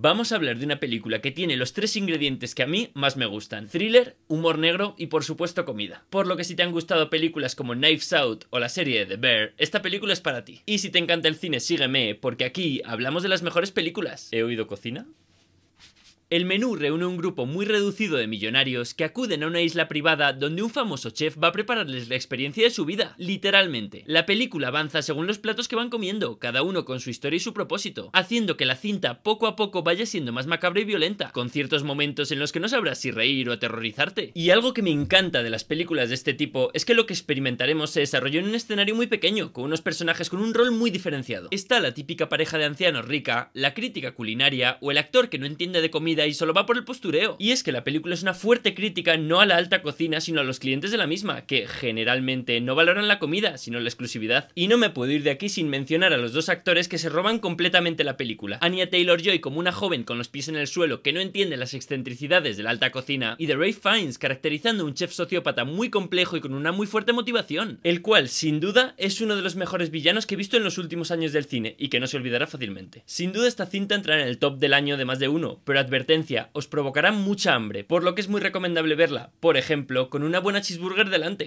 vamos a hablar de una película que tiene los tres ingredientes que a mí más me gustan: thriller, humor negro y por supuesto comida. Por lo que si te han gustado películas como Knives Out o la serie The Bear, esta película es para ti. Y si te encanta el cine, sígueme, porque aquí hablamos de las mejores películas. ¿He oído cocina? El menú reúne un grupo muy reducido de millonarios que acuden a una isla privada donde un famoso chef va a prepararles la experiencia de su vida, literalmente. La película avanza según los platos que van comiendo, cada uno con su historia y su propósito, haciendo que la cinta poco a poco vaya siendo más macabra y violenta, con ciertos momentos en los que no sabrás si reír o aterrorizarte. Y algo que me encanta de las películas de este tipo es que lo que experimentaremos se desarrolló en un escenario muy pequeño, con unos personajes con un rol muy diferenciado. Está la típica pareja de ancianos rica, la crítica culinaria o el actor que no entiende de comida y solo va por el postureo. Y es que la película es una fuerte crítica no a la alta cocina, sino a los clientes de la misma, que generalmente no valoran la comida, sino la exclusividad. Y no me puedo ir de aquí sin mencionar a los dos actores que se roban completamente la película. Anya Taylor-Joy como una joven con los pies en el suelo que no entiende las excentricidades de la alta cocina, y de Ray Fiennes caracterizando a un chef sociópata muy complejo y con una muy fuerte motivación, el cual, sin duda, es uno de los mejores villanos que he visto en los últimos años del cine, y que no se olvidará fácilmente. Sin duda esta cinta entrará en el top del año de más de uno, pero os provocará mucha hambre, por lo que es muy recomendable verla, por ejemplo, con una buena cheeseburger delante.